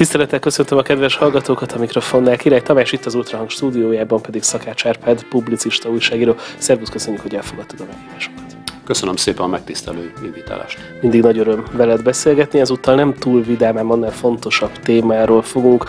Tisztelettel köszöntöm a kedves hallgatókat a mikrofonnál. Király Tamás itt az Ultrahang stúdiójában pedig Szakács Árpád, publicista, újságíró. Szervusz, köszönjük, hogy elfogadtad a meghívásunkat. Köszönöm szépen a megtisztelő invitálást. Mindig nagy öröm veled beszélgetni, ezúttal nem túl vidámán, annál fontosabb témáról fogunk.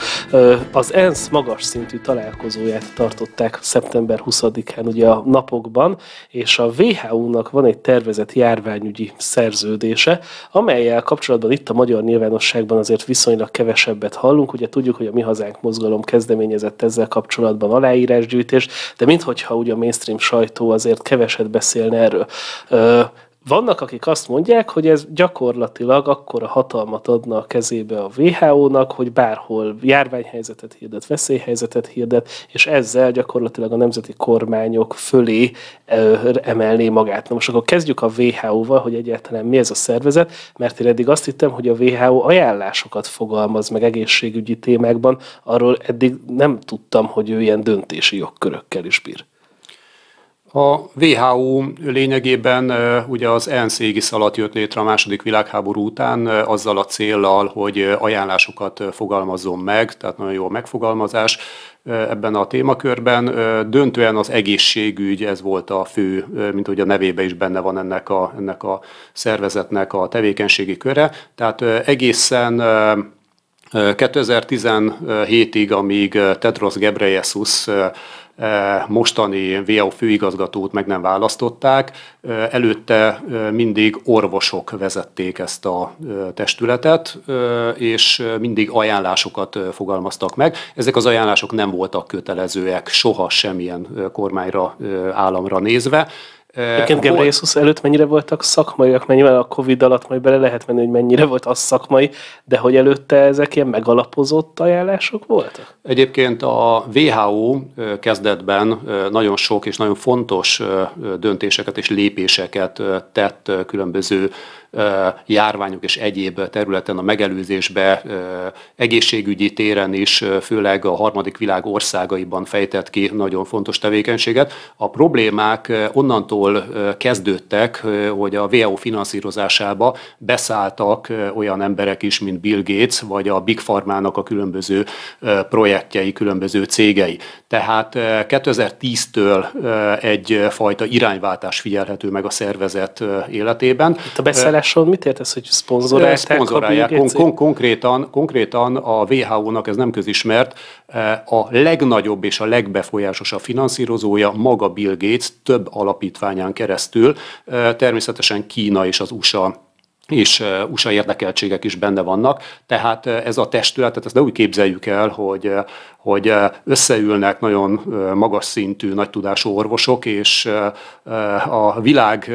Az ENSZ magas szintű találkozóját tartották szeptember 20-án ugye a napokban, és a WHO-nak van egy tervezett járványügyi szerződése, amelyel kapcsolatban itt a magyar nyilvánosságban azért viszonylag kevesebbet hallunk. Ugye tudjuk, hogy a Mi Hazánk mozgalom kezdeményezett ezzel kapcsolatban aláírásgyűjtés, de minthogyha ugye a mainstream sajtó azért keveset beszélne erről. Vannak, akik azt mondják, hogy ez gyakorlatilag akkora hatalmat adna a kezébe a WHO-nak, hogy bárhol járványhelyzetet hirdet, veszélyhelyzetet hirdet, és ezzel gyakorlatilag a nemzeti kormányok fölé emelné magát. Na most akkor kezdjük a WHO-val, hogy egyáltalán mi ez a szervezet, mert én eddig azt hittem, hogy a WHO ajánlásokat fogalmaz meg egészségügyi témákban, arról eddig nem tudtam, hogy ő ilyen döntési jogkörökkel is bír. A WHO lényegében ugye az ENSZ égisz alatt jött létre a második világháború után azzal a céllal, hogy ajánlásokat fogalmazzon meg, tehát nagyon jó a megfogalmazás ebben a témakörben. Döntően az egészségügy, ez volt a fő, mint hogy a nevébe is benne van ennek a, ennek a szervezetnek a tevékenységi köre. Tehát egészen 2017-ig, amíg Tedros Gebreyesus Eh, mostani VAO főigazgatót meg nem választották, eh, előtte eh, mindig orvosok vezették ezt a testületet, és mindig ajánlásokat fogalmaztak meg. Ezek az ajánlások nem voltak kötelezőek soha semmilyen kormányra, államra nézve, Egyébként volt... Gebreyesus előtt mennyire voltak szakmaiak, mennyivel a Covid alatt majd bele lehet menni, hogy mennyire volt az szakmai, de hogy előtte ezek ilyen megalapozott ajánlások voltak? Egyébként a WHO kezdetben nagyon sok és nagyon fontos döntéseket és lépéseket tett különböző járványok és egyéb területen a megelőzésbe, egészségügyi téren is, főleg a harmadik világ országaiban fejtett ki nagyon fontos tevékenységet. A problémák onnantól kezdődtek, hogy a WHO finanszírozásába beszálltak olyan emberek is, mint Bill Gates, vagy a Big Pharma-nak a különböző projektjei, különböző cégei. Tehát 2010-től egyfajta irányváltás figyelhető meg a szervezet életében. Itt a szponzoráláson mit értesz, hogy szponzorálták? Szponzorálják. Kon- kon- konkrétan, konkrétan a WHO-nak, ez nem közismert, eh, a legnagyobb és a legbefolyásosabb finanszírozója maga Bill Gates több alapítványán keresztül, eh, természetesen Kína és az USA és USA érdekeltségek is benne vannak. Tehát ez a testület, tehát ezt ne úgy képzeljük el, hogy, hogy összeülnek nagyon magas szintű, nagy tudású orvosok, és a világ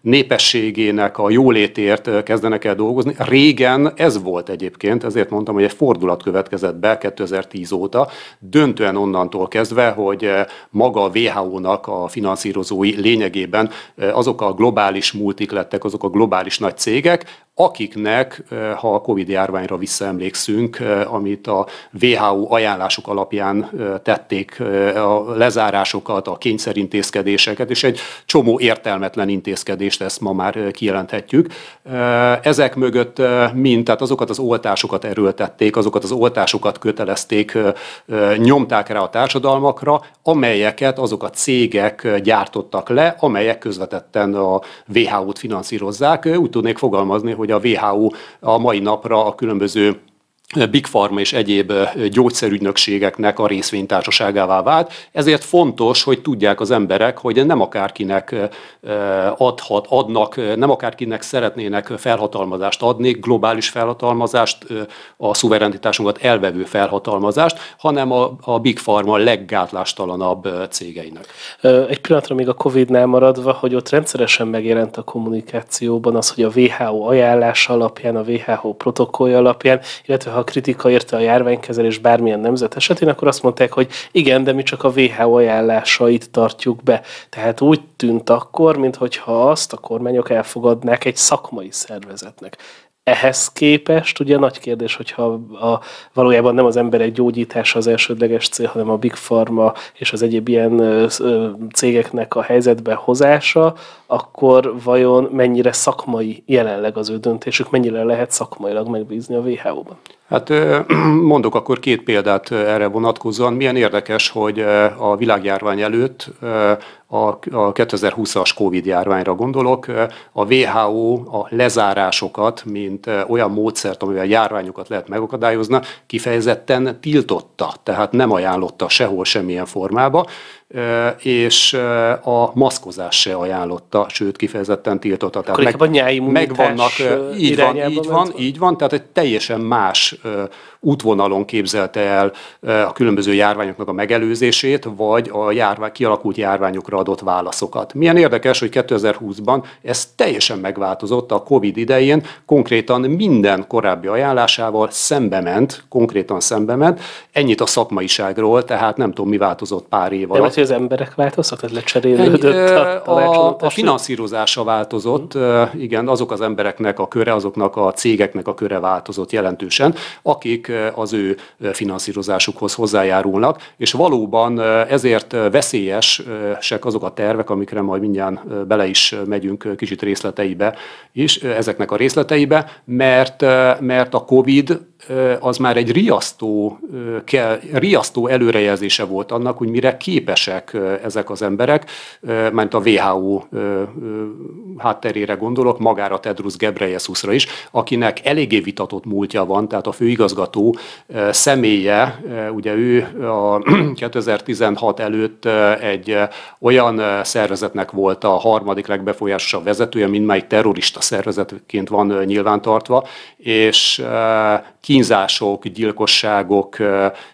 népességének a jólétért kezdenek el dolgozni. Régen ez volt egyébként, ezért mondtam, hogy egy fordulat következett be 2010 óta, döntően onnantól kezdve, hogy maga a WHO-nak a finanszírozói lényegében azok a globális multik lettek, azok a globális nagy cégek, akiknek, ha a Covid járványra visszaemlékszünk, amit a WHO ajánlások alapján tették a lezárásokat, a kényszerintézkedéseket, és egy csomó értelmetlen intézkedést, ezt ma már kijelenthetjük. Ezek mögött mind, tehát azokat az oltásokat erőltették, azokat az oltásokat kötelezték, nyomták rá a társadalmakra, amelyeket azok a cégek gyártottak le, amelyek közvetetten a WHO-t finanszírozzák. Úgy tudnék fogalmazni, hogy hogy a WHO a mai napra a különböző Big Pharma és egyéb gyógyszerügynökségeknek a részvénytársaságává vált, ezért fontos, hogy tudják az emberek, hogy nem akárkinek adhat, adnak, nem akárkinek szeretnének felhatalmazást adni, globális felhatalmazást, a szuverenitásunkat elvevő felhatalmazást, hanem a, a Big Pharma leggátlástalanabb cégeinek. Egy pillanatra még a Covid-nál maradva, hogy ott rendszeresen megjelent a kommunikációban az, hogy a WHO ajánlása alapján, a WHO protokollja alapján, illetve ha kritika érte a járványkezelés bármilyen nemzet esetén, akkor azt mondták, hogy igen, de mi csak a WHO ajánlásait tartjuk be. Tehát úgy tűnt akkor, mintha azt a kormányok elfogadnák egy szakmai szervezetnek ehhez képest ugye nagy kérdés, hogyha a, valójában nem az emberek gyógyítása az elsődleges cél, hanem a Big Pharma és az egyéb ilyen cégeknek a helyzetbe hozása, akkor vajon mennyire szakmai jelenleg az ő döntésük, mennyire lehet szakmailag megbízni a WHO-ban? Hát mondok akkor két példát erre vonatkozóan. Milyen érdekes, hogy a világjárvány előtt a 2020-as COVID-járványra gondolok, a WHO a lezárásokat, mint olyan módszert, amivel járványokat lehet megakadályozni, kifejezetten tiltotta, tehát nem ajánlotta sehol semmilyen formába, és a maszkozás se ajánlotta, sőt kifejezetten tiltotta. Tehát meg, megvannak, így van, így van, van, így van, tehát egy teljesen más útvonalon képzelte el a különböző járványoknak a megelőzését, vagy a járvány, kialakult járványokra adott válaszokat. Milyen érdekes, hogy 2020-ban ez teljesen megváltozott a COVID idején, konkrétan minden korábbi ajánlásával szembe ment, konkrétan szembe ment. Ennyit a szakmaiságról, tehát nem tudom, mi változott pár év alatt. Nem, hogy az emberek változtak, ez lecserélődött a, a, a finanszírozása változott, hm. igen, azok az embereknek a köre, azoknak a cégeknek a köre változott jelentősen, akik az ő finanszírozásukhoz hozzájárulnak, és valóban ezért veszélyesek azok a tervek, amikre majd mindjárt bele is megyünk kicsit részleteibe is, ezeknek a részleteibe, mert, mert a COVID az már egy riasztó, riasztó előrejelzése volt annak, hogy mire képesek ezek az emberek, mert a WHO hátterére gondolok, magára Tedros Gebreyesusra is, akinek eléggé vitatott múltja van, tehát a főigazgató személye, ugye ő a 2016 előtt egy olyan szervezetnek volt a harmadik legbefolyásosabb vezetője, egy terrorista szervezetként van nyilvántartva, és ki kínzások, gyilkosságok,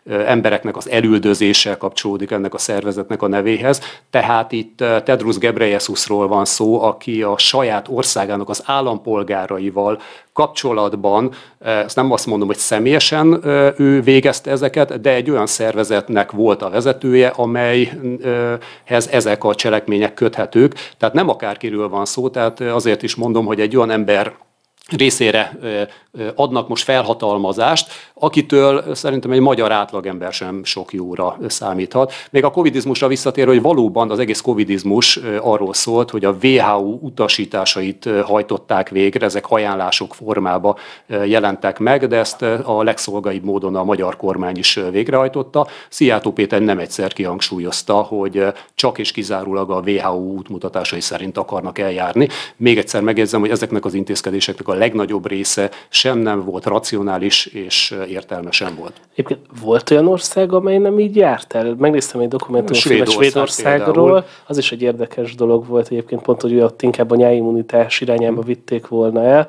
embereknek az elüldözése kapcsolódik ennek a szervezetnek a nevéhez. Tehát itt Tedros Gebreyesusról van szó, aki a saját országának az állampolgáraival kapcsolatban, ezt nem azt mondom, hogy személyesen ő végezte ezeket, de egy olyan szervezetnek volt a vezetője, amelyhez ezek a cselekmények köthetők. Tehát nem akárkiről van szó, tehát azért is mondom, hogy egy olyan ember részére adnak most felhatalmazást, akitől szerintem egy magyar átlagember sem sok jóra számíthat. Még a covidizmusra visszatér, hogy valóban az egész covidizmus arról szólt, hogy a WHO utasításait hajtották végre, ezek ajánlások formába jelentek meg, de ezt a legszolgaibb módon a magyar kormány is végrehajtotta. Szijjátó Péter nem egyszer kihangsúlyozta, hogy csak és kizárólag a WHO útmutatásai szerint akarnak eljárni. Még egyszer megjegyzem, hogy ezeknek az intézkedéseknek a a legnagyobb része sem nem volt racionális, és értelme sem volt. Éppen volt olyan ország, amely nem így járt el? Megnéztem egy dokumentumot Svédország Svédországról, például. az is egy érdekes dolog volt egyébként, pont, hogy ott inkább a nyáimmunitás irányába hm. vitték volna el,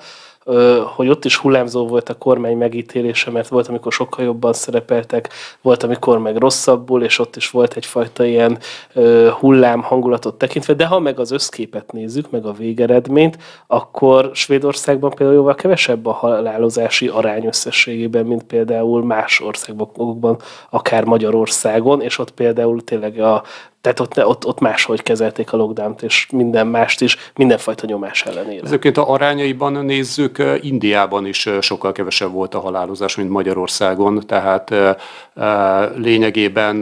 hogy ott is hullámzó volt a kormány megítélése, mert volt, amikor sokkal jobban szerepeltek, volt, amikor meg rosszabbul, és ott is volt egyfajta ilyen hullám hangulatot tekintve, de ha meg az összképet nézzük, meg a végeredményt, akkor Svédországban például jóval kevesebb a halálozási arány összességében, mint például más országokban, akár Magyarországon, és ott például tényleg a tehát ott, ott, ott máshogy kezelték a lockdown és minden mást is, mindenfajta nyomás ellenére. Ezeket a arányaiban nézzük, eh, Indiában is eh, sokkal kevesebb volt a halálozás, mint Magyarországon, tehát eh, lényegében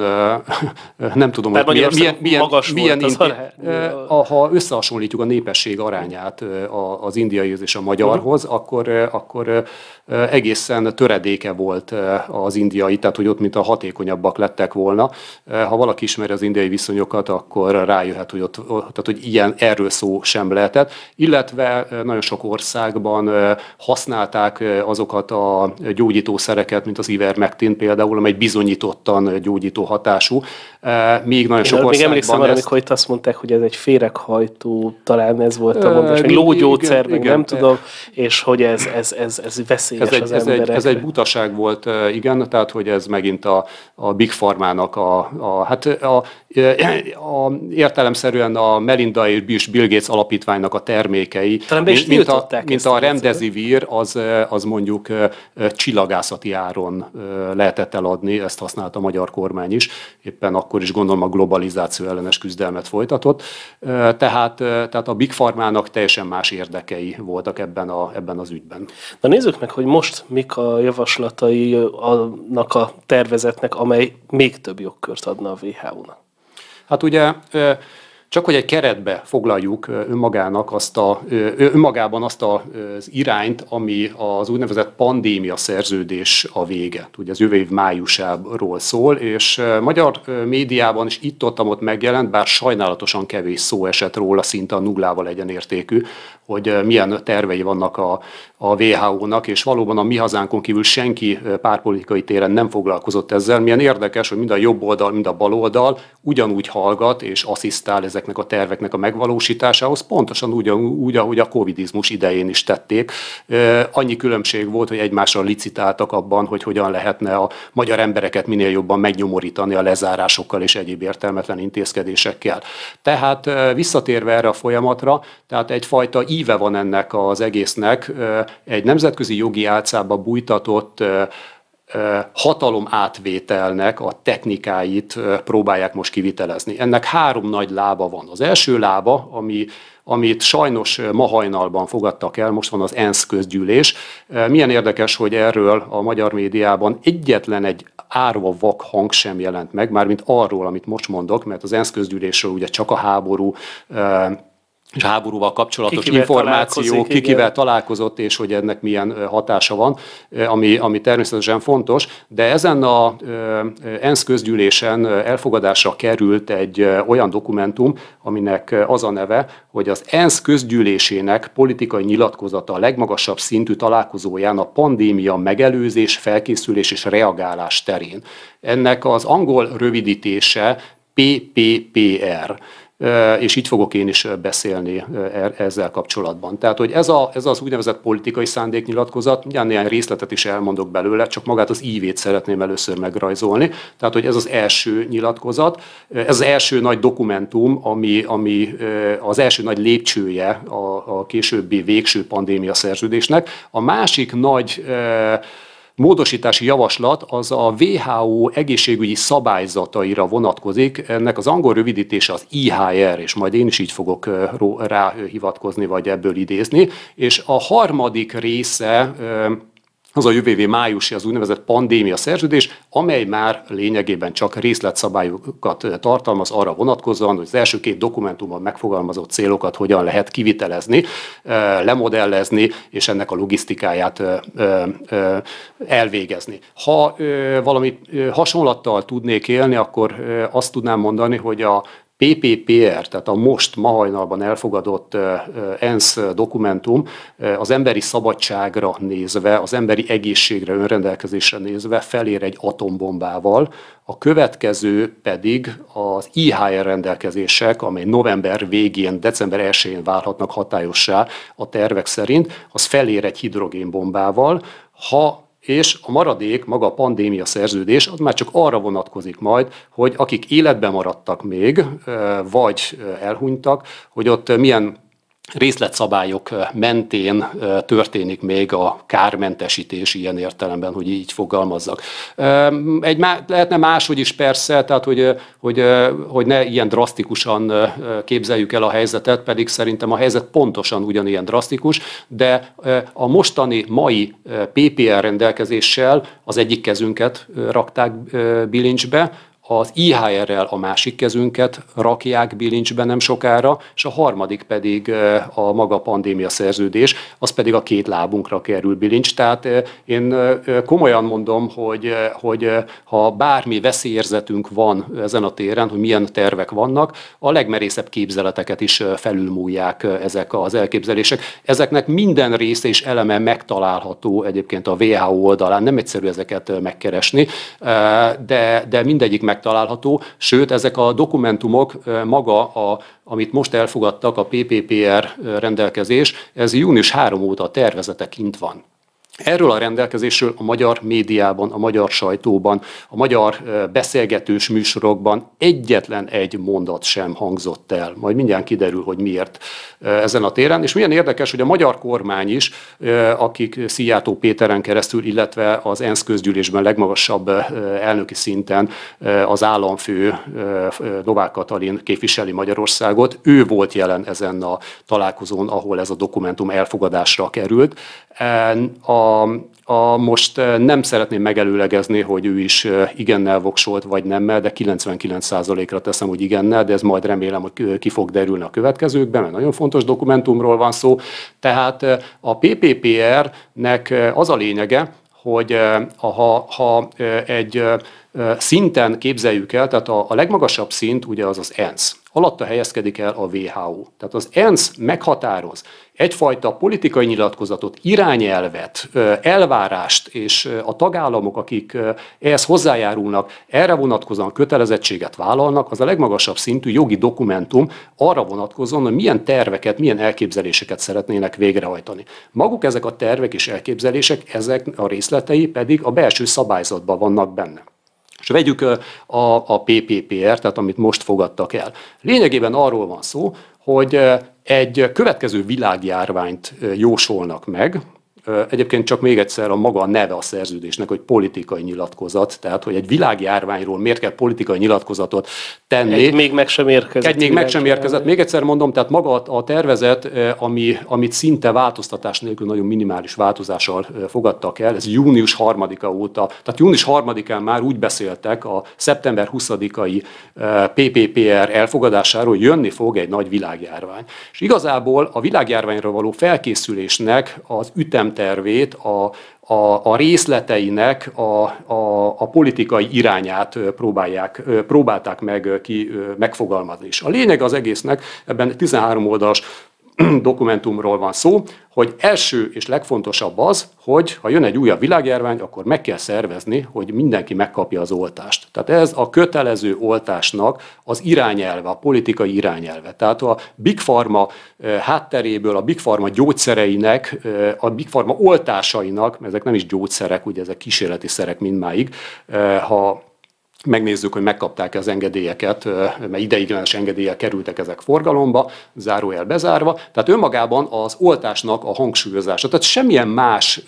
nem tudom, tehát hogy milyen, milyen, milyen, magas milyen volt az indi- a... ha összehasonlítjuk a népesség arányát az indiai és a magyarhoz, uh-huh. akkor, akkor egészen töredéke volt az indiai, tehát hogy ott mint a hatékonyabbak lettek volna. Ha valaki ismeri az indiai viszonyokat, akkor rájöhet, hogy ott, tehát hogy ilyen erről szó sem lehetett. Illetve nagyon sok országban használták azokat a gyógyítószereket, mint az ivermectin például, amely bizonyítottan gyógyító hatású. Még nagyon sok országban... Még emlékszem arra, ezt... amikor itt azt mondták, hogy ez egy féreghajtó, talán ez volt a mondás, egy lógyógyszer, meg nem igen, tudom, és hogy ez, ez, ez, ez veszély ez egy, az ez, egy, ez egy butaság volt, igen, tehát hogy ez megint a, a Big Pharma-nak a, a hát a, a, a, értelemszerűen a Melinda és Bill Gates alapítványnak a termékei. Talán mint, a, mint a rendezivir, az, az mondjuk csillagászati áron lehetett eladni, ezt használta a magyar kormány is, éppen akkor is gondolom a globalizáció ellenes küzdelmet folytatott. Tehát, tehát a Big Pharma-nak teljesen más érdekei voltak ebben, a, ebben az ügyben. Na nézzük meg, hogy most mik a javaslatai annak a tervezetnek, amely még több jogkört adna a WHO-nak? Hát ugye csak hogy egy keretbe foglaljuk önmagának azt a, önmagában azt az irányt, ami az úgynevezett pandémia szerződés a vége. Ugye az jövő év májusáról szól, és magyar médiában is itt ott ott megjelent, bár sajnálatosan kevés szó esett róla, szinte a nullával egyenértékű, hogy milyen tervei vannak a, a WHO-nak, és valóban a mi hazánkon kívül senki párpolitikai téren nem foglalkozott ezzel. Milyen érdekes, hogy mind a jobb oldal, mind a bal oldal ugyanúgy hallgat és asszisztál ezek ezeknek a terveknek a megvalósításához, pontosan úgy, úgy ahogy a covidizmus idején is tették. Annyi különbség volt, hogy egymással licitáltak abban, hogy hogyan lehetne a magyar embereket minél jobban megnyomorítani a lezárásokkal és egyéb értelmetlen intézkedésekkel. Tehát visszatérve erre a folyamatra, tehát egyfajta íve van ennek az egésznek, egy nemzetközi jogi álcába bújtatott hatalom átvételnek a technikáit próbálják most kivitelezni. Ennek három nagy lába van. Az első lába, ami amit sajnos ma hajnalban fogadtak el, most van az ENSZ közgyűlés. Milyen érdekes, hogy erről a magyar médiában egyetlen egy árva vak hang sem jelent meg, mármint arról, amit most mondok, mert az ENSZ közgyűlésről ugye csak a háború és háborúval kapcsolatos kikivel információ, kikivel igen. találkozott, és hogy ennek milyen hatása van, ami, ami természetesen fontos. De ezen a ENSZ közgyűlésen elfogadásra került egy olyan dokumentum, aminek az a neve, hogy az ENSZ közgyűlésének politikai nyilatkozata a legmagasabb szintű találkozóján a pandémia megelőzés, felkészülés és reagálás terén. Ennek az angol rövidítése PPPR és így fogok én is beszélni e-, ezzel kapcsolatban. Tehát, hogy ez, a, ez az úgynevezett politikai szándéknyilatkozat, ugyan néhány részletet is elmondok belőle, csak magát az ívét szeretném először megrajzolni. Tehát, hogy ez az első nyilatkozat, ez az első nagy dokumentum, ami, ami az első nagy lépcsője a, a későbbi végső pandémia szerződésnek. A másik nagy eh, módosítási javaslat az a WHO egészségügyi szabályzataira vonatkozik. Ennek az angol rövidítése az IHR, és majd én is így fogok rá hivatkozni, vagy ebből idézni. És a harmadik része az a jövő májusi az úgynevezett pandémia szerződés, amely már lényegében csak részletszabályokat tartalmaz arra vonatkozóan, hogy az első két dokumentumban megfogalmazott célokat hogyan lehet kivitelezni, lemodellezni, és ennek a logisztikáját elvégezni. Ha valami hasonlattal tudnék élni, akkor azt tudnám mondani, hogy a PPPR, tehát a most ma hajnalban elfogadott ENSZ dokumentum az emberi szabadságra nézve, az emberi egészségre, önrendelkezésre nézve felér egy atombombával, a következő pedig az IHR rendelkezések, amely november végén, december 1-én válhatnak hatályossá a tervek szerint, az felér egy hidrogénbombával, ha és a maradék, maga a pandémia szerződés, az már csak arra vonatkozik majd, hogy akik életben maradtak még, vagy elhunytak, hogy ott milyen részletszabályok mentén történik még a kármentesítés ilyen értelemben, hogy így fogalmazzak. Egy má, lehetne máshogy is persze, tehát hogy, hogy, hogy ne ilyen drasztikusan képzeljük el a helyzetet, pedig szerintem a helyzet pontosan ugyanilyen drasztikus, de a mostani, mai PPR rendelkezéssel az egyik kezünket rakták bilincsbe, az IHR-rel a másik kezünket rakják bilincsbe nem sokára, és a harmadik pedig a maga pandémia szerződés, az pedig a két lábunkra kerül bilincs. Tehát én komolyan mondom, hogy, hogy ha bármi veszélyérzetünk van ezen a téren, hogy milyen tervek vannak, a legmerészebb képzeleteket is felülmúlják ezek az elképzelések. Ezeknek minden része és eleme megtalálható egyébként a WHO oldalán, nem egyszerű ezeket megkeresni, de, de mindegyik meg megtalálható, sőt ezek a dokumentumok maga, a, amit most elfogadtak, a PPPR rendelkezés, ez június 3 óta kint van. Erről a rendelkezésről a magyar médiában, a magyar sajtóban, a magyar beszélgetős műsorokban egyetlen egy mondat sem hangzott el. Majd mindjárt kiderül, hogy miért ezen a téren. És milyen érdekes, hogy a magyar kormány is, akik Szijjátó Péteren keresztül, illetve az ENSZ közgyűlésben legmagasabb elnöki szinten az államfő Novák Katalin képviseli Magyarországot, ő volt jelen ezen a találkozón, ahol ez a dokumentum elfogadásra került. A a, most nem szeretném megelőlegezni, hogy ő is igennel voksolt, vagy nemmel, de 99%-ra teszem, hogy igennel, de ez majd remélem, hogy ki fog derülni a következőkben, mert nagyon fontos dokumentumról van szó. Tehát a PPPR-nek az a lényege, hogy ha, ha egy szinten képzeljük el, tehát a, a legmagasabb szint ugye az az ENSZ. Alatta helyezkedik el a WHO. Tehát az ENSZ meghatároz egyfajta politikai nyilatkozatot, irányelvet, elvárást, és a tagállamok, akik ehhez hozzájárulnak, erre vonatkozóan kötelezettséget vállalnak, az a legmagasabb szintű jogi dokumentum arra vonatkozóan, hogy milyen terveket, milyen elképzeléseket szeretnének végrehajtani. Maguk ezek a tervek és elképzelések, ezek a részletei pedig a belső szabályzatban vannak benne. És vegyük a, a PPPR, tehát amit most fogadtak el. Lényegében arról van szó, hogy egy következő világjárványt jósolnak meg, Egyébként csak még egyszer a maga a neve a szerződésnek, hogy politikai nyilatkozat, tehát hogy egy világjárványról miért kell politikai nyilatkozatot tenni. Egy még meg sem érkezett. Egy még meg sem érkezett. Még egyszer mondom, tehát maga a tervezet, ami, amit szinte változtatás nélkül nagyon minimális változással fogadtak el, ez június 3-a óta, tehát június 3-án már úgy beszéltek a szeptember 20-ai PPPR elfogadásáról, hogy jönni fog egy nagy világjárvány. És igazából a világjárványra való felkészülésnek az ütem ütemtervét, a, a, a részleteinek a, a, a politikai irányát próbálják, próbálták meg ki megfogalmazni. És a lényeg az egésznek ebben 13 oldalas dokumentumról van szó, hogy első és legfontosabb az, hogy ha jön egy újabb világjárvány, akkor meg kell szervezni, hogy mindenki megkapja az oltást. Tehát ez a kötelező oltásnak az irányelve, a politikai irányelve. Tehát a Big Pharma eh, hátteréből, a Big Pharma gyógyszereinek, eh, a Big Pharma oltásainak, ezek nem is gyógyszerek, ugye ezek kísérleti szerek mindmáig, eh, ha megnézzük, hogy megkapták-e az engedélyeket, mert ideiglenes engedélyek kerültek ezek forgalomba, zárójel bezárva. Tehát önmagában az oltásnak a hangsúlyozása, tehát semmilyen más,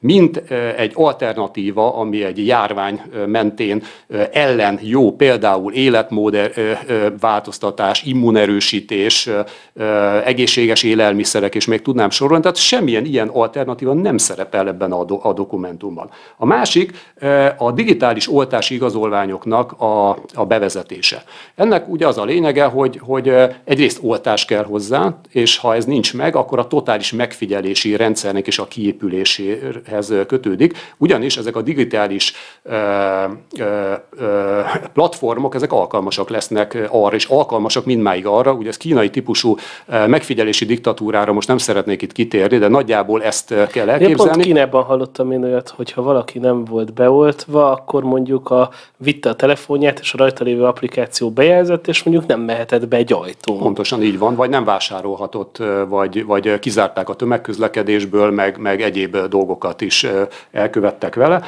mint egy alternatíva, ami egy járvány mentén ellen jó, például életmód változtatás, immunerősítés, egészséges élelmiszerek, és még tudnám sorolni, tehát semmilyen ilyen alternatíva nem szerepel ebben a, dokumentumban. A másik, a digitális oltási igazolás olványoknak a, a bevezetése. Ennek ugye az a lényege, hogy, hogy egyrészt oltás kell hozzá, és ha ez nincs meg, akkor a totális megfigyelési rendszernek és a kiépüléséhez kötődik, ugyanis ezek a digitális ö, ö, ö, platformok, ezek alkalmasak lesznek arra, és alkalmasak mindmáig arra, ugye ez kínai típusú megfigyelési diktatúrára most nem szeretnék itt kitérni, de nagyjából ezt kell elképzelni. Én pont Kínában hallottam én olyat, hogyha valaki nem volt beoltva, akkor mondjuk a vitte a telefonját, és a rajta lévő applikáció bejelzett, és mondjuk nem mehetett be egy ajtón. Pontosan így van, vagy nem vásárolhatott, vagy, vagy kizárták a tömegközlekedésből, meg, meg egyéb dolgokat is elkövettek vele.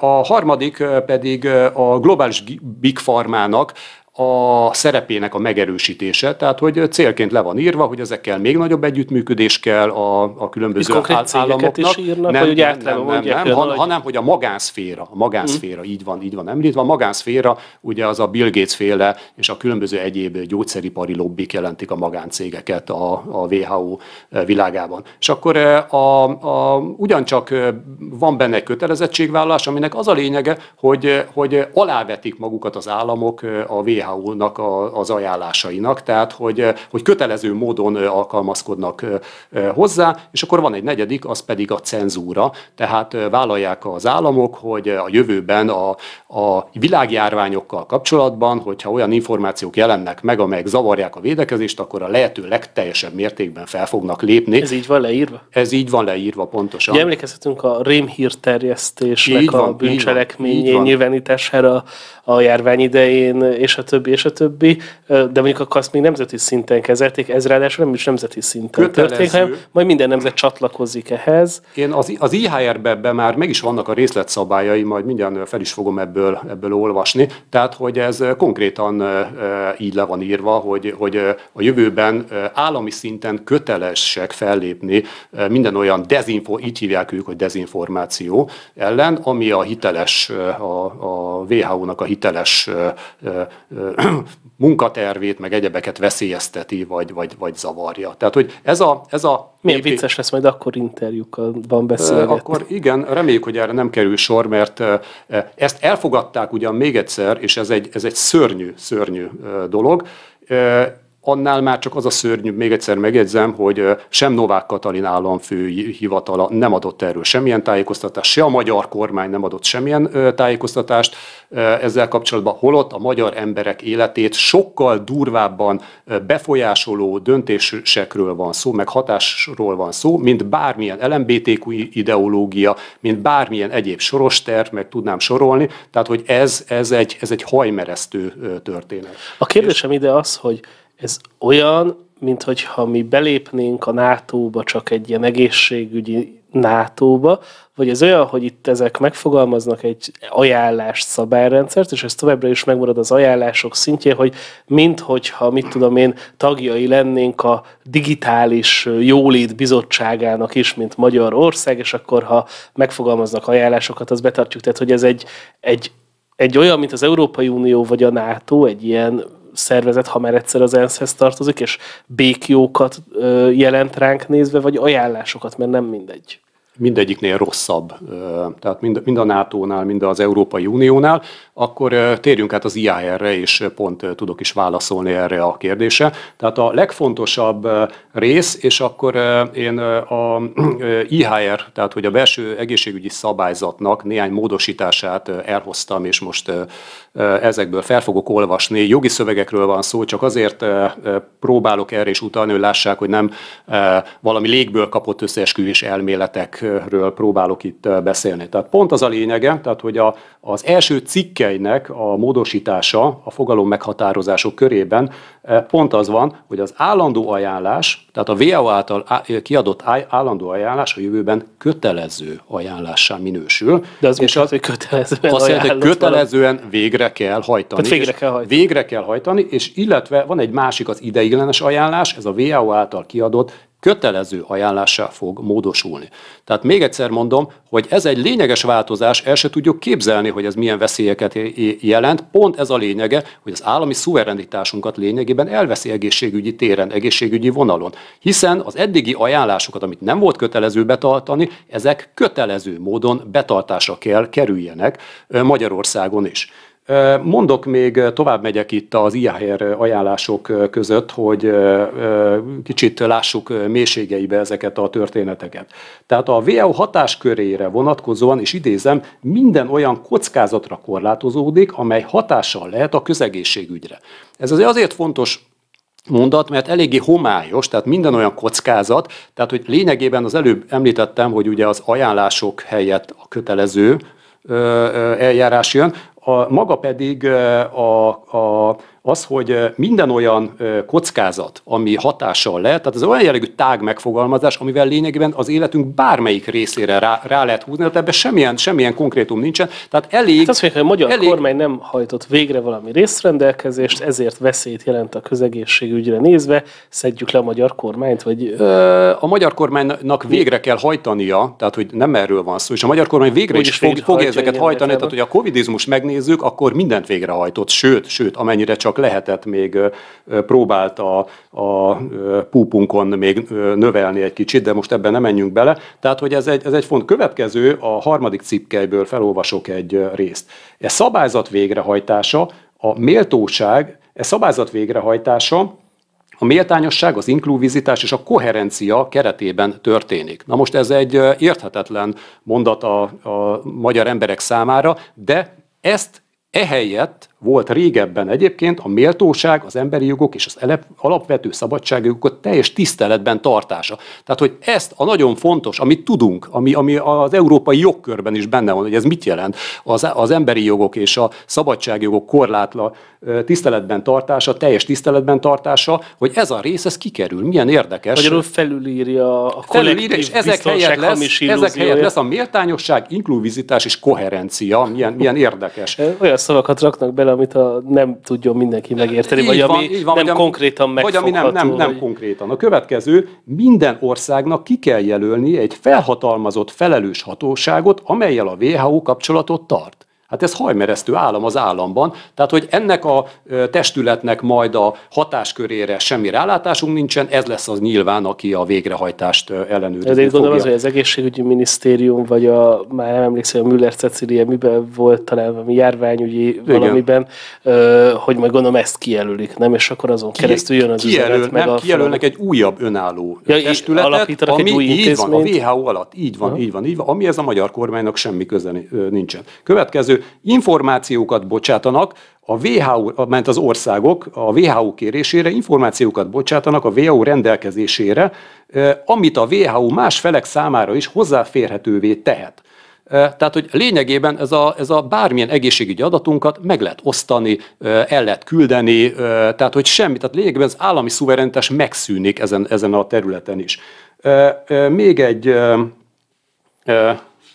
A harmadik pedig a globális Big Pharma-nak a szerepének a megerősítése, tehát hogy célként le van írva, hogy ezekkel még nagyobb együttműködés kell a, a különböző áll, államoknak. Is írnak, nem, vagy nem, hát, nem, nem, nem, nem han, hanem hogy a magánszféra, a magánszféra, mm. így van, így van említve, a magánszféra ugye az a Bill Gates féle és a különböző egyéb gyógyszeripari lobbik jelentik a magáncégeket a, a WHO világában. És akkor eh, a, a, ugyancsak eh, van benne kötelezettségvállalás, aminek az a lényege, hogy, eh, hogy alávetik magukat az államok a WHO WHO-nak az ajánlásainak, tehát hogy, hogy kötelező módon alkalmazkodnak hozzá, és akkor van egy negyedik, az pedig a cenzúra, tehát vállalják az államok, hogy a jövőben a, a világjárványokkal kapcsolatban, hogyha olyan információk jelennek meg, amelyek zavarják a védekezést, akkor a lehető legteljesebb mértékben fel fognak lépni. Ez így van leírva? Ez így van leírva, pontosan. Ugye emlékezhetünk a rémhír terjesztésnek így van, a bűncselekményé nyilvánítására a járvány idején, és a többi többi, és a többi, de mondjuk akkor azt még nemzeti szinten kezelték, ez ráadásul nem is nemzeti szinten Kötelező. történik, hanem majd minden nemzet csatlakozik ehhez. Én az, az IHR-be már meg is vannak a részletszabályai, majd mindjárt fel is fogom ebből, ebből olvasni, tehát hogy ez konkrétan így le van írva, hogy, hogy a jövőben állami szinten kötelesek fellépni minden olyan dezinfo, így hívják ők, hogy dezinformáció ellen, ami a hiteles, a, a WHO-nak a hiteles munkatervét, meg egyebeket veszélyezteti, vagy, vagy, vagy zavarja. Tehát, hogy ez a... Ez a Milyen épi... vicces lesz majd akkor interjúkban beszélgetni. Akkor igen, reméljük, hogy erre nem kerül sor, mert e, ezt elfogadták ugyan még egyszer, és ez egy, ez egy szörnyű, szörnyű dolog, annál már csak az a szörnyű, még egyszer megjegyzem, hogy sem Novák Katalin államfő hivatala nem adott erről semmilyen tájékoztatást, se a magyar kormány nem adott semmilyen tájékoztatást ezzel kapcsolatban, holott a magyar emberek életét sokkal durvábban befolyásoló döntésekről van szó, meg hatásról van szó, mint bármilyen LMBTQ ideológia, mint bármilyen egyéb soros terv, meg tudnám sorolni, tehát hogy ez, ez, egy, ez egy hajmeresztő történet. A kérdésem És... ide az, hogy ez olyan, mint mi belépnénk a NATO-ba csak egy ilyen egészségügyi NATO-ba, vagy ez olyan, hogy itt ezek megfogalmaznak egy ajánlás szabályrendszert, és ez továbbra is megmarad az ajánlások szintjén, hogy minthogyha, mit tudom én, tagjai lennénk a digitális jólét bizottságának is, mint Magyarország, és akkor ha megfogalmaznak ajánlásokat, az betartjuk. Tehát, hogy ez egy, egy egy olyan, mint az Európai Unió vagy a NATO, egy ilyen szervezet, ha már egyszer az ENSZ-hez tartozik, és békjókat jelent ránk nézve, vagy ajánlásokat, mert nem mindegy mindegyiknél rosszabb, tehát mind, mind a NATO-nál, mind az Európai Uniónál, akkor térjünk át az IAR-re, és pont tudok is válaszolni erre a kérdése. Tehát a legfontosabb rész, és akkor én a IHR, tehát hogy a belső egészségügyi szabályzatnak néhány módosítását elhoztam, és most ezekből fel fogok olvasni. Jogi szövegekről van szó, csak azért próbálok erre is utalni, hogy lássák, hogy nem valami légből kapott összeesküvés elméletek cikkről próbálok itt beszélni. Tehát pont az a lényege, tehát hogy a, az első cikkeinek a módosítása a fogalom meghatározások körében pont az van, hogy az állandó ajánlás, tehát a WHO által kiadott állandó ajánlás a jövőben kötelező ajánlássá minősül. De az és az, hogy kötelezően azt jelenti, hogy kötelezően végre kell hajtani. Tehát végre kell hajtani. Végre kell hajtani, és illetve van egy másik az ideiglenes ajánlás, ez a WHO által kiadott kötelező ajánlásá fog módosulni. Tehát még egyszer mondom, hogy ez egy lényeges változás, el se tudjuk képzelni, hogy ez milyen veszélyeket jelent. Pont ez a lényege, hogy az állami szuverenitásunkat lényegében elveszi egészségügyi téren, egészségügyi vonalon. Hiszen az eddigi ajánlásokat, amit nem volt kötelező betartani, ezek kötelező módon betartásra kell kerüljenek Magyarországon is. Mondok még, tovább megyek itt az IHR e ajánlások között, hogy kicsit lássuk mélységeibe ezeket a történeteket. Tehát a VEO hatáskörére vonatkozóan, és idézem, minden olyan kockázatra korlátozódik, amely hatással lehet a közegészségügyre. Ez azért fontos mondat, mert eléggé homályos, tehát minden olyan kockázat, tehát hogy lényegében az előbb említettem, hogy ugye az ajánlások helyett a kötelező eljárás jön, a, maga pedig a, a az, hogy minden olyan kockázat, ami hatással lehet, tehát ez olyan jellegű tág megfogalmazás, amivel lényegében az életünk bármelyik részére rá, rá lehet húzni, tehát ebben semmilyen, semmilyen konkrétum nincsen. Tehát elég... Hát azt mondják, hogy a magyar elég... kormány nem hajtott végre valami részrendelkezést, ezért veszélyt jelent a közegészségügyre nézve, szedjük le a magyar kormányt, vagy... A magyar kormánynak végre kell hajtania, tehát hogy nem erről van szó, és a magyar kormány végre is, is fog, fogja ezeket hajtani, tehát hogy a covidizmus megnézzük, akkor mindent végrehajtott, sőt, sőt, amennyire csak csak lehetett még próbálta a, a púpunkon még növelni egy kicsit, de most ebben nem menjünk bele. Tehát, hogy ez egy, ez egy font következő, a harmadik cipkeiből felolvasok egy részt. E szabályzat végrehajtása, a méltóság, e szabályzat végrehajtása, a méltányosság, az inkluvizitás és a koherencia keretében történik. Na most ez egy érthetetlen mondat a, a magyar emberek számára, de ezt ehelyett volt régebben egyébként a méltóság, az emberi jogok és az alapvető szabadságjogokat teljes tiszteletben tartása. Tehát, hogy ezt a nagyon fontos, amit tudunk, ami, ami az európai jogkörben is benne van, hogy ez mit jelent, az, az emberi jogok és a szabadságjogok korlátla tiszteletben tartása, teljes tiszteletben tartása, hogy ez a rész, ez kikerül. Milyen érdekes. Magyarul felülírja a felülírja, és ezek helyett, lesz, ezek helyett lesz a méltányosság, inkluvizitás és koherencia. Milyen, milyen érdekes. Olyan szavakat raknak bele, kell, amit a, nem tudjon mindenki megérteni, vagy van, ami van, nem vagy konkrétan Vagy ami nem, nem, nem vagy... konkrétan. A következő, minden országnak ki kell jelölni egy felhatalmazott felelős hatóságot, amelyel a WHO kapcsolatot tart. Hát ez hajmeresztő állam az államban, tehát hogy ennek a testületnek majd a hatáskörére semmi rálátásunk nincsen, ez lesz az nyilván, aki a végrehajtást ellenőrizni Ezért gondolom az, hogy az egészségügyi minisztérium, vagy a, már nem emlékszem, a Müller Cecilia miben volt talán valami járványügyi Igen. valamiben, hogy majd gondolom ezt kijelölik, nem? És akkor azon keresztül jön az kijelöl, üzenet. Meg nem, a kijelölnek egy újabb önálló ja, testületet, ami egy új így van, a WHO alatt, így van, ha. így van, így van, ami ez a magyar kormánynak semmi köze nincsen. Következő információkat bocsátanak, a WHO, ment az országok a WHO kérésére információkat bocsátanak a WHO rendelkezésére, amit a WHO más felek számára is hozzáférhetővé tehet. Tehát, hogy lényegében ez a, ez a bármilyen egészségügyi adatunkat meg lehet osztani, el lehet küldeni, tehát, hogy semmi, tehát lényegében az állami szuverenitás megszűnik ezen, ezen a területen is. Még egy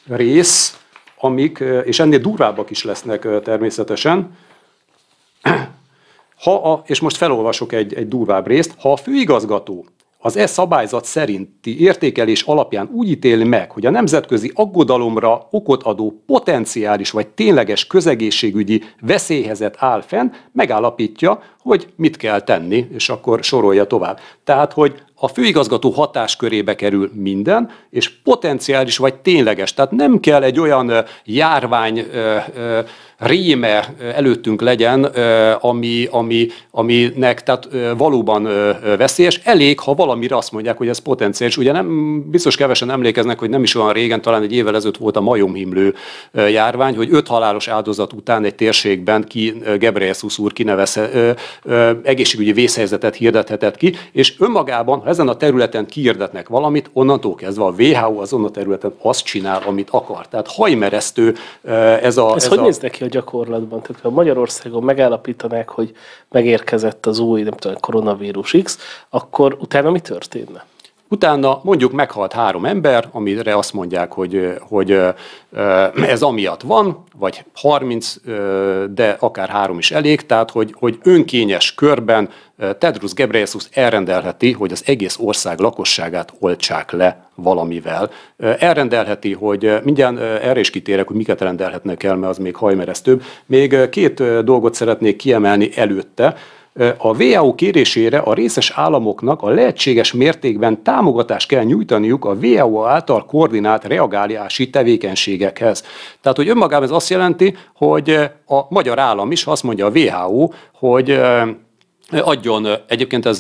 rész, amik, és ennél durvábbak is lesznek természetesen, ha a, és most felolvasok egy, egy durvább részt, ha a főigazgató az e szabályzat szerinti értékelés alapján úgy ítéli meg, hogy a nemzetközi aggodalomra okot adó potenciális vagy tényleges közegészségügyi veszélyhezet áll fenn, megállapítja, hogy mit kell tenni, és akkor sorolja tovább. Tehát, hogy a főigazgató hatáskörébe kerül minden, és potenciális vagy tényleges. Tehát nem kell egy olyan járvány réme előttünk legyen, ami, ami, aminek tehát valóban veszélyes. Elég, ha valamire azt mondják, hogy ez potenciális. Ugye nem, biztos kevesen emlékeznek, hogy nem is olyan régen, talán egy évvel ezelőtt volt a majomhimlő járvány, hogy öt halálos áldozat után egy térségben ki Gebreyesus úr kinevez, egészségügyi vészhelyzetet hirdethetett ki, és önmagában, ha ezen a területen kiirdetnek valamit, onnantól kezdve a WHO azon a területen azt csinál, amit akar. Tehát hajmeresztő ez a... Ez, ez hogy a... néz ki a gyakorlatban? Tehát ha Magyarországon megállapítanák, hogy megérkezett az új, nem tudom, koronavírus X, akkor utána mi történne? Utána mondjuk meghalt három ember, amire azt mondják, hogy, hogy ez amiatt van, vagy 30, de akár három is elég, tehát hogy, hogy önkényes körben Tedros Gebreyesus elrendelheti, hogy az egész ország lakosságát oltsák le valamivel. Elrendelheti, hogy mindjárt erre is kitérek, hogy miket rendelhetnek el, mert az még hajmeresztőbb. Még két dolgot szeretnék kiemelni előtte. A WHO kérésére a részes államoknak a lehetséges mértékben támogatást kell nyújtaniuk a WHO által koordinált reagálási tevékenységekhez. Tehát, hogy önmagában ez azt jelenti, hogy a magyar állam is azt mondja a WHO, hogy adjon, egyébként ez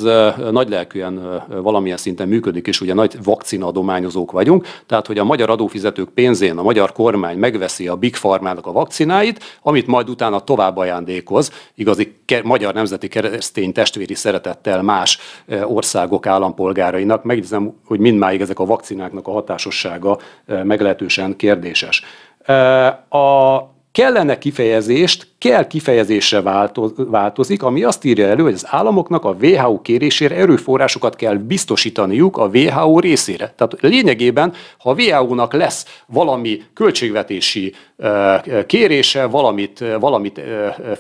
nagy lelkűen valamilyen szinten működik, és ugye nagy vakcina adományozók vagyunk, tehát hogy a magyar adófizetők pénzén a magyar kormány megveszi a Big Pharma a vakcináit, amit majd utána tovább ajándékoz, igazi ke- magyar nemzeti keresztény testvéri szeretettel más országok állampolgárainak. Megnézem, hogy mindmáig ezek a vakcináknak a hatásossága meglehetősen kérdéses. A Kellene kifejezést, kell kifejezésre változik, ami azt írja elő, hogy az államoknak a WHO kérésére erőforrásokat kell biztosítaniuk a WHO részére. Tehát lényegében, ha a WHO-nak lesz valami költségvetési kérése, valamit, valamit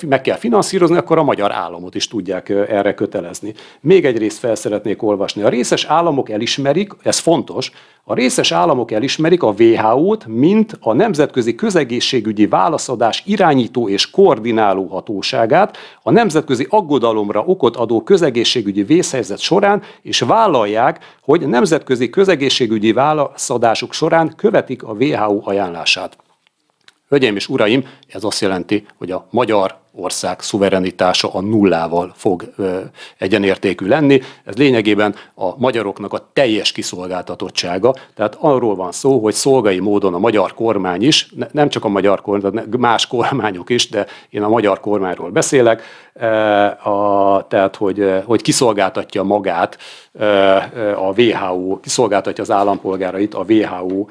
meg kell finanszírozni, akkor a magyar államot is tudják erre kötelezni. Még egy részt fel szeretnék olvasni. A részes államok elismerik, ez fontos, a részes államok elismerik a WHO-t, mint a nemzetközi közegészségügyi válaszadás irányító és koordináló hatóságát, a nemzetközi aggodalomra okot adó közegészségügyi vészhelyzet során, és vállalják, hogy nemzetközi közegészségügyi válaszadásuk során követik a WHO ajánlását. Hölgyeim és uraim, ez azt jelenti, hogy a magyar ország szuverenitása a nullával fog ö, egyenértékű lenni. Ez lényegében a magyaroknak a teljes kiszolgáltatottsága. Tehát arról van szó, hogy szolgai módon a magyar kormány is, ne, nem csak a magyar kormány, más kormányok is, de én a magyar kormányról beszélek, e, a, tehát hogy, hogy kiszolgáltatja magát e, a WHO, kiszolgáltatja az állampolgárait a WHO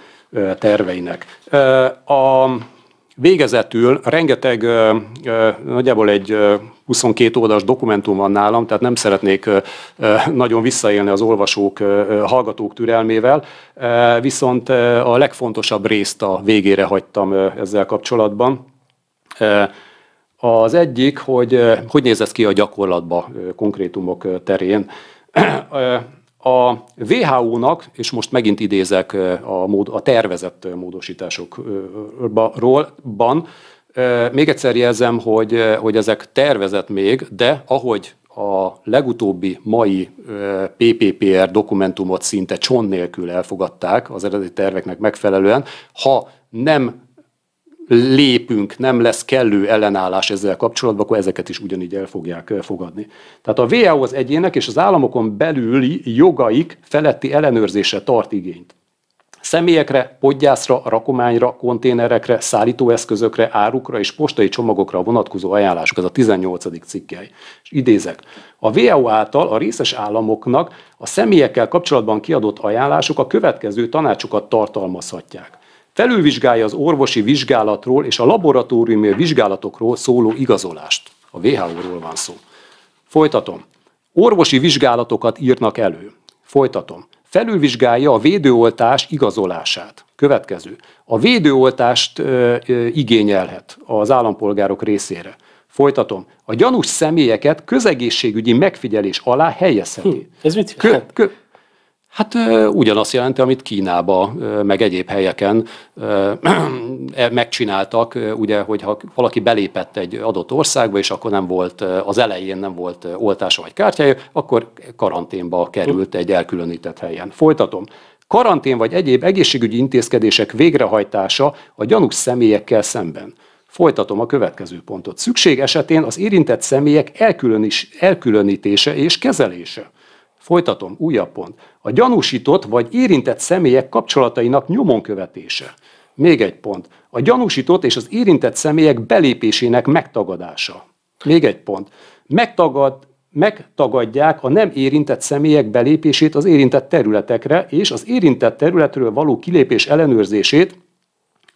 terveinek. E, a, Végezetül rengeteg, nagyjából egy 22 oldalas dokumentum van nálam, tehát nem szeretnék nagyon visszaélni az olvasók, hallgatók türelmével, viszont a legfontosabb részt a végére hagytam ezzel kapcsolatban. Az egyik, hogy hogy néz ez ki a gyakorlatba konkrétumok terén. A WHO-nak, és most megint idézek a, mód, a tervezett módosításokról, ban, még egyszer jelzem, hogy, hogy ezek tervezett még, de ahogy a legutóbbi mai PPPR dokumentumot szinte cson nélkül elfogadták az eredeti terveknek megfelelően, ha nem lépünk, nem lesz kellő ellenállás ezzel kapcsolatban, akkor ezeket is ugyanígy el fogják fogadni. Tehát a WHO az egyének és az államokon belüli jogaik feletti ellenőrzése tart igényt. Személyekre, podgyászra, rakományra, konténerekre, szállítóeszközökre, árukra és postai csomagokra vonatkozó ajánlások, ez a 18. cikkely. És idézek. A WHO által a részes államoknak a személyekkel kapcsolatban kiadott ajánlások a következő tanácsokat tartalmazhatják. Felülvizsgálja az orvosi vizsgálatról és a laboratóriumi vizsgálatokról szóló igazolást. A WHO-ról van szó. Folytatom. Orvosi vizsgálatokat írnak elő. Folytatom. Felülvizsgálja a védőoltás igazolását. Következő. A védőoltást ö, ö, igényelhet az állampolgárok részére. Folytatom. A gyanús személyeket közegészségügyi megfigyelés alá hm, helyezheti. Hm, ez mit jelent? Kö, kö, Hát ugyanazt jelenti, amit Kínába, meg egyéb helyeken e, megcsináltak, ugye, hogyha valaki belépett egy adott országba, és akkor nem volt, az elején nem volt oltása vagy kártyája, akkor karanténba került egy elkülönített helyen. Folytatom. Karantén vagy egyéb egészségügyi intézkedések végrehajtása a gyanús személyekkel szemben. Folytatom a következő pontot. Szükség esetén az érintett személyek elkülönítése és kezelése. Folytatom, újabb pont. A gyanúsított vagy érintett személyek kapcsolatainak nyomon követése. Még egy pont. A gyanúsított és az érintett személyek belépésének megtagadása. Még egy pont. Megtagad, megtagadják a nem érintett személyek belépését az érintett területekre, és az érintett területről való kilépés ellenőrzését,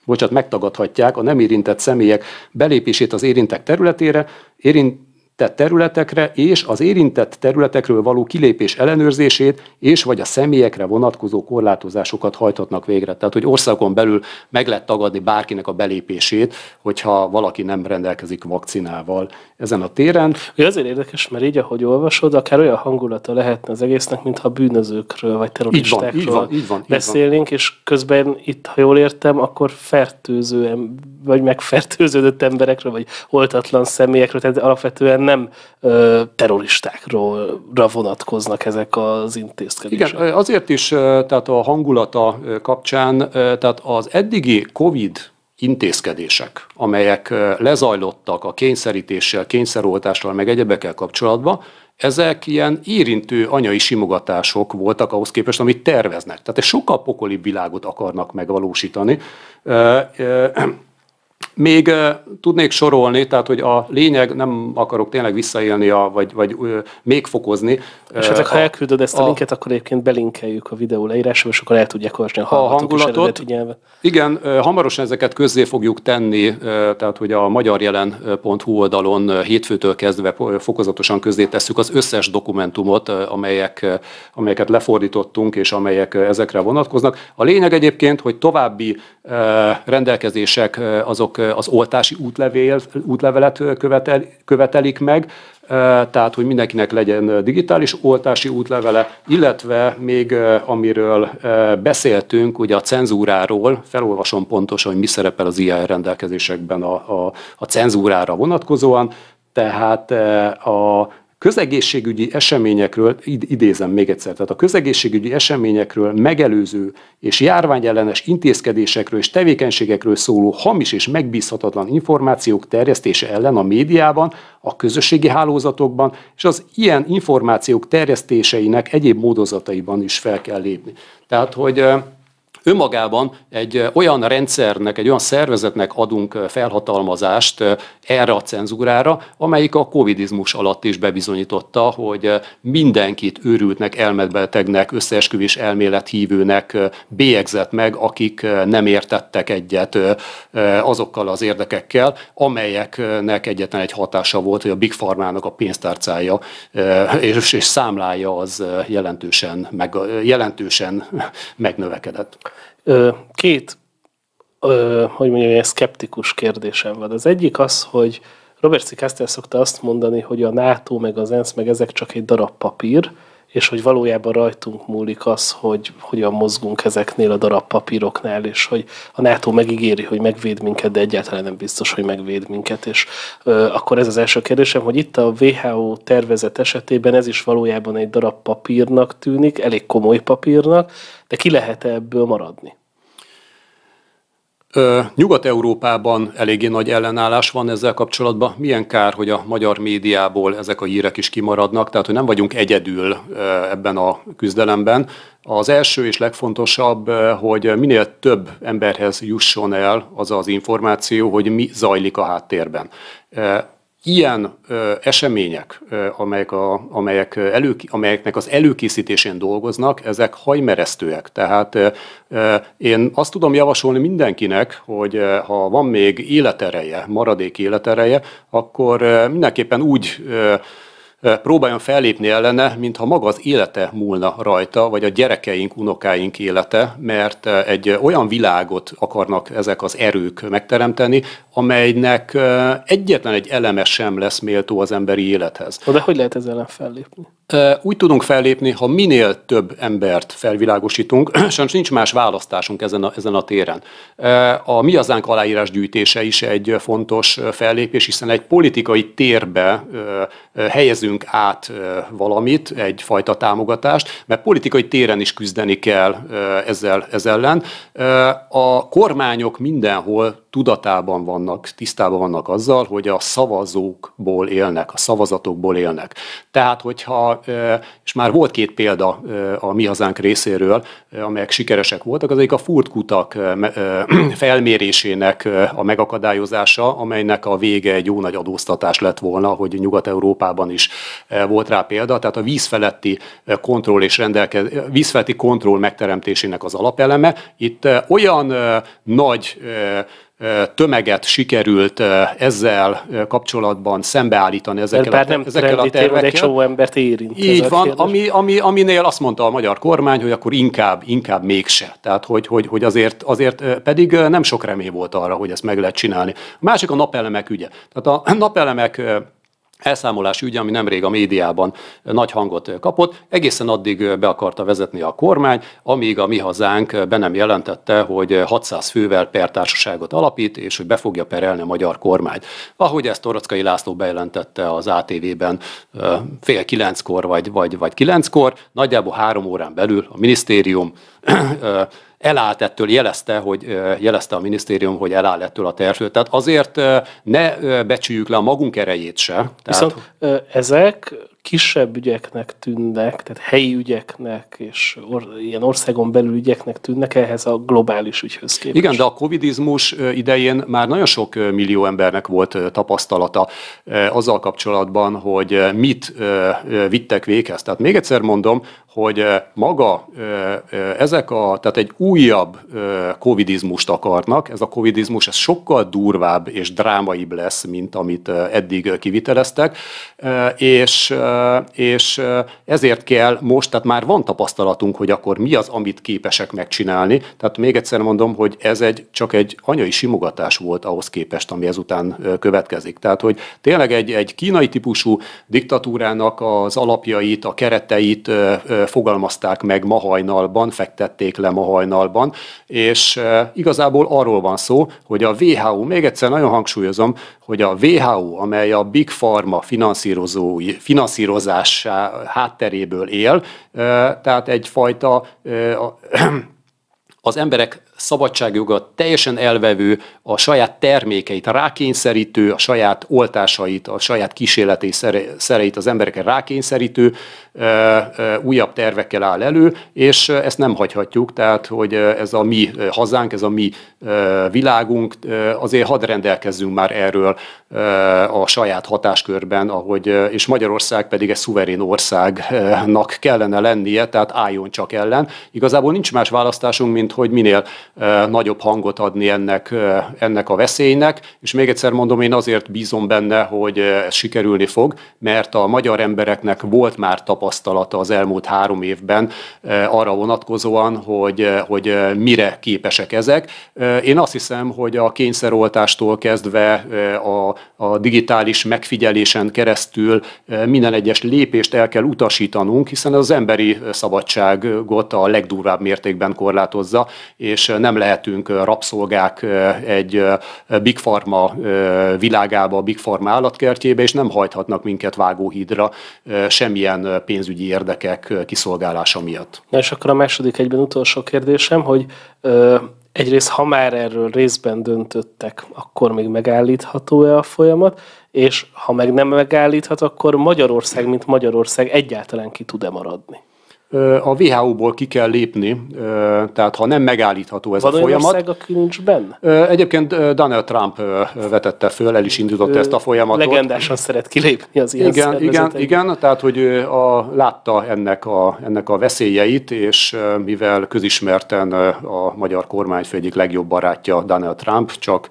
bocsánat, megtagadhatják a nem érintett személyek belépését az érintett területére, érint, érintett területekre és az érintett területekről való kilépés ellenőrzését és vagy a személyekre vonatkozó korlátozásokat hajthatnak végre. Tehát, hogy országon belül meg lehet tagadni bárkinek a belépését, hogyha valaki nem rendelkezik vakcinával ezen a téren. Ugye azért érdekes, mert így, ahogy olvasod, akár olyan hangulata lehetne az egésznek, mintha bűnözőkről vagy terroristákról így van, így van, így van, így beszélnénk, és közben itt, ha jól értem, akkor fertőző, vagy megfertőződött emberekről, vagy oltatlan személyekről, tehát alapvetően nem ö, terroristákra vonatkoznak ezek az intézkedések. Igen, azért is, tehát a hangulata kapcsán, tehát az eddigi COVID intézkedések, amelyek lezajlottak a kényszerítéssel, kényszeroltással, meg egyebekkel kapcsolatban, ezek ilyen érintő anyai simogatások voltak ahhoz képest, amit terveznek. Tehát egy sokkal pokolibb világot akarnak megvalósítani. Még tudnék sorolni, tehát hogy a lényeg, nem akarok tényleg visszaélni, a, vagy, vagy még fokozni. Esetleg, hát, ha elküldöd ezt a, a linket, akkor egyébként belinkeljük a videó leírásába, és akkor el tudják olvasni a, a hangulatot. Igen, hamarosan ezeket közzé fogjuk tenni, tehát hogy a magyarjelen.hu oldalon hétfőtől kezdve fokozatosan közzé tesszük az összes dokumentumot, amelyek, amelyeket lefordítottunk, és amelyek ezekre vonatkoznak. A lényeg egyébként, hogy további rendelkezések azok az oltási útlevél, útlevelet követel, követelik meg, tehát hogy mindenkinek legyen digitális oltási útlevele, illetve még amiről beszéltünk, ugye a cenzúráról, felolvasom pontosan, hogy mi szerepel az ilyen rendelkezésekben a, a, a cenzúrára vonatkozóan, tehát a közegészségügyi eseményekről, idézem még egyszer, tehát a közegészségügyi eseményekről, megelőző és járványellenes intézkedésekről és tevékenységekről szóló hamis és megbízhatatlan információk terjesztése ellen a médiában, a közösségi hálózatokban és az ilyen információk terjesztéseinek egyéb módozataiban is fel kell lépni. Tehát, hogy önmagában egy olyan rendszernek, egy olyan szervezetnek adunk felhatalmazást erre a cenzúrára, amelyik a covidizmus alatt is bebizonyította, hogy mindenkit őrültnek, elmedbetegnek, összeesküvés hívőnek bélyegzett meg, akik nem értettek egyet azokkal az érdekekkel, amelyeknek egyetlen egy hatása volt, hogy a Big Pharma-nak a pénztárcája és, és számlája az jelentősen, meg, jelentősen megnövekedett. Két, hogy mondjam, ilyen szkeptikus kérdésem van. Az egyik az, hogy Robert C. Kastel szokta azt mondani, hogy a NATO, meg az ENSZ, meg ezek csak egy darab papír, és hogy valójában rajtunk múlik az, hogy hogyan mozgunk ezeknél a darab papíroknál, és hogy a NATO megígéri, hogy megvéd minket, de egyáltalán nem biztos, hogy megvéd minket. És ö, akkor ez az első kérdésem, hogy itt a WHO tervezet esetében ez is valójában egy darab papírnak tűnik, elég komoly papírnak, de ki lehet ebből maradni? Nyugat-Európában eléggé nagy ellenállás van ezzel kapcsolatban. Milyen kár, hogy a magyar médiából ezek a hírek is kimaradnak, tehát hogy nem vagyunk egyedül ebben a küzdelemben. Az első és legfontosabb, hogy minél több emberhez jusson el az az információ, hogy mi zajlik a háttérben ilyen ö, események, ö, amelyek a, amelyek elő, amelyeknek az előkészítésén dolgoznak, ezek hajmeresztőek. Tehát ö, én azt tudom javasolni mindenkinek, hogy ö, ha van még életereje, maradék életereje, akkor ö, mindenképpen úgy ö, próbáljon fellépni ellene, mintha maga az élete múlna rajta, vagy a gyerekeink, unokáink élete, mert egy olyan világot akarnak ezek az erők megteremteni, amelynek egyetlen egy eleme sem lesz méltó az emberi élethez. De hogy lehet ezzel ellen fellépni? Úgy tudunk fellépni, ha minél több embert felvilágosítunk, sajnos nincs más választásunk ezen a, ezen a téren. A Mi Hazánk aláírás gyűjtése is egy fontos fellépés, hiszen egy politikai térbe helyezünk át valamit, egyfajta támogatást, mert politikai téren is küzdeni kell ezzel, ezzel ellen. A kormányok mindenhol tudatában vannak, tisztában vannak azzal, hogy a szavazókból élnek, a szavazatokból élnek. Tehát, hogyha, és már volt két példa a mi hazánk részéről, amelyek sikeresek voltak, az egyik a furtkutak felmérésének a megakadályozása, amelynek a vége egy jó nagy adóztatás lett volna, hogy Nyugat-Európában is volt rá példa, tehát a vízfeletti kontroll és rendelkez, vízfeletti kontroll megteremtésének az alapeleme. Itt olyan nagy tömeget sikerült ezzel kapcsolatban szembeállítani ezekkel, a, nem ezekkel a tervekkel. egy csomó embert érint. Így van, ami, ami, aminél azt mondta a magyar kormány, hogy akkor inkább, inkább mégse. Tehát, hogy, hogy, hogy azért, azért pedig nem sok remény volt arra, hogy ezt meg lehet csinálni. A másik a napelemek ügye. Tehát a napelemek elszámolási ügy, ami nemrég a médiában nagy hangot kapott. Egészen addig be akarta vezetni a kormány, amíg a mi hazánk be nem jelentette, hogy 600 fővel per társaságot alapít, és hogy be fogja perelni a magyar kormányt. Ahogy ezt Torockai László bejelentette az ATV-ben fél kilenckor vagy, vagy, vagy kilenckor, nagyjából három órán belül a minisztérium elállt ettől, jelezte, hogy, jelezte a minisztérium, hogy elállt ettől a tervtől. Tehát azért ne becsüljük le a magunk erejét se. Tehát... Viszont ezek kisebb ügyeknek tűnnek, tehát helyi ügyeknek és or, ilyen országon belül ügyeknek tűnnek ehhez a globális ügyhöz képest. Igen, de a covidizmus idején már nagyon sok millió embernek volt tapasztalata azzal kapcsolatban, hogy mit vittek véghez. Tehát még egyszer mondom, hogy maga ezek a, tehát egy újabb covidizmust akarnak, ez a covidizmus ez sokkal durvább és drámaibb lesz, mint amit eddig kiviteleztek, és és ezért kell most, tehát már van tapasztalatunk, hogy akkor mi az, amit képesek megcsinálni. Tehát még egyszer mondom, hogy ez egy, csak egy anyai simogatás volt ahhoz képest, ami ezután következik. Tehát, hogy tényleg egy, egy kínai típusú diktatúrának az alapjait, a kereteit fogalmazták meg ma hajnalban, fektették le ma hajnalban, és igazából arról van szó, hogy a WHO, még egyszer nagyon hangsúlyozom, hogy a WHO, amely a Big Pharma finanszírozói, finanszírozói finanszírozás hátteréből él, tehát egyfajta az emberek szabadságjoga teljesen elvevő, a saját termékeit rákényszerítő, a saját oltásait, a saját kísérleti szereit az embereket rákényszerítő újabb tervekkel áll elő, és ezt nem hagyhatjuk, tehát hogy ez a mi hazánk, ez a mi világunk, azért hadd rendelkezzünk már erről a saját hatáskörben, ahogy, és Magyarország pedig egy szuverén országnak kellene lennie, tehát álljon csak ellen. Igazából nincs más választásunk, mint hogy minél nagyobb hangot adni ennek, ennek a veszélynek, és még egyszer mondom, én azért bízom benne, hogy ez sikerülni fog, mert a magyar embereknek volt már tapasztalata az elmúlt három évben arra vonatkozóan, hogy, hogy mire képesek ezek. Én azt hiszem, hogy a kényszeroltástól kezdve a, a digitális megfigyelésen keresztül minden egyes lépést el kell utasítanunk, hiszen az emberi szabadságot a legdurvább mértékben korlátozza, és nem nem lehetünk rabszolgák egy Big Pharma világába, Big Pharma állatkertjébe, és nem hajthatnak minket vágóhídra semmilyen pénzügyi érdekek kiszolgálása miatt. Na és akkor a második egyben utolsó kérdésem, hogy ö, egyrészt ha már erről részben döntöttek, akkor még megállítható-e a folyamat, és ha meg nem megállíthat, akkor Magyarország, mint Magyarország egyáltalán ki tud-e maradni? a WHO-ból ki kell lépni, tehát ha nem megállítható ez Van a folyamat. Van aki nincs Egyébként Donald Trump vetette föl, el is indította ő ezt a folyamatot. Legendásan szeret kilépni az ilyen igen, igen, igen, tehát hogy a, látta ennek a, ennek a veszélyeit, és mivel közismerten a magyar kormányfő egyik legjobb barátja Donald Trump, csak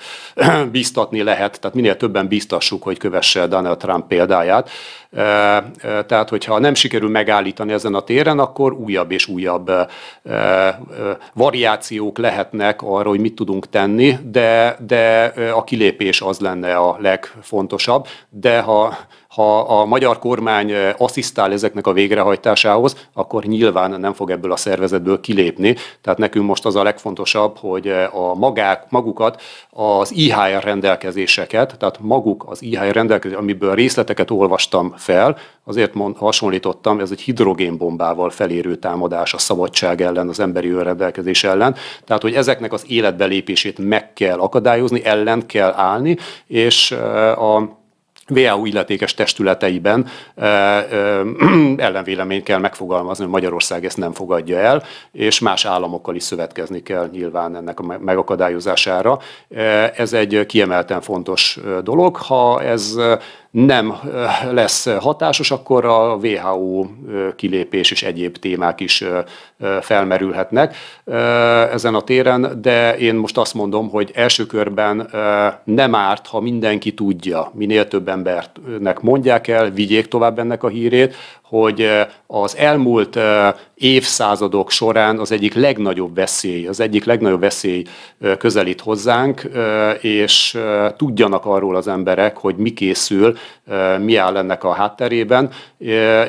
bíztatni lehet, tehát minél többen bíztassuk, hogy kövesse Donald Trump példáját, tehát, hogyha nem sikerül megállítani ezen a téren, akkor újabb és újabb variációk lehetnek arra, hogy mit tudunk tenni, de, de a kilépés az lenne a legfontosabb. De ha ha a magyar kormány eh, asszisztál ezeknek a végrehajtásához, akkor nyilván nem fog ebből a szervezetből kilépni. Tehát nekünk most az a legfontosabb, hogy eh, a magák, magukat, az IHR rendelkezéseket, tehát maguk az IHR rendelkezéseket, amiből részleteket olvastam fel, azért mond, hasonlítottam, ez egy hidrogénbombával felérő támadás a szabadság ellen, az emberi önrendelkezés ellen. Tehát, hogy ezeknek az életbelépését meg kell akadályozni, ellen kell állni, és eh, a VAU illetékes testületeiben ellenvéleményt kell megfogalmazni, hogy Magyarország ezt nem fogadja el, és más államokkal is szövetkezni kell nyilván ennek a megakadályozására. Ez egy kiemelten fontos dolog. Ha ez nem eh, lesz hatásos, akkor a WHO eh, kilépés és egyéb témák is eh, felmerülhetnek ezen a téren, de én most azt mondom, hogy első körben nem árt, ha mindenki tudja, minél több embernek mondják el, vigyék tovább ennek a hírét, hogy az elmúlt évszázadok során az egyik legnagyobb veszély, az egyik legnagyobb veszély közelít hozzánk, és tudjanak arról az emberek, hogy mi készül, mi áll ennek a hátterében,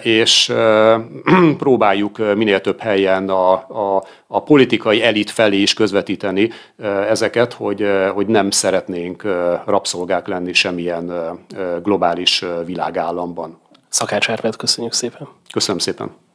és próbáljuk minél több helyen a, a, a politikai elit felé is közvetíteni ezeket, hogy, hogy nem szeretnénk rabszolgák lenni semmilyen globális világállamban. Szakács Árpád, köszönjük szépen. Köszönöm szépen.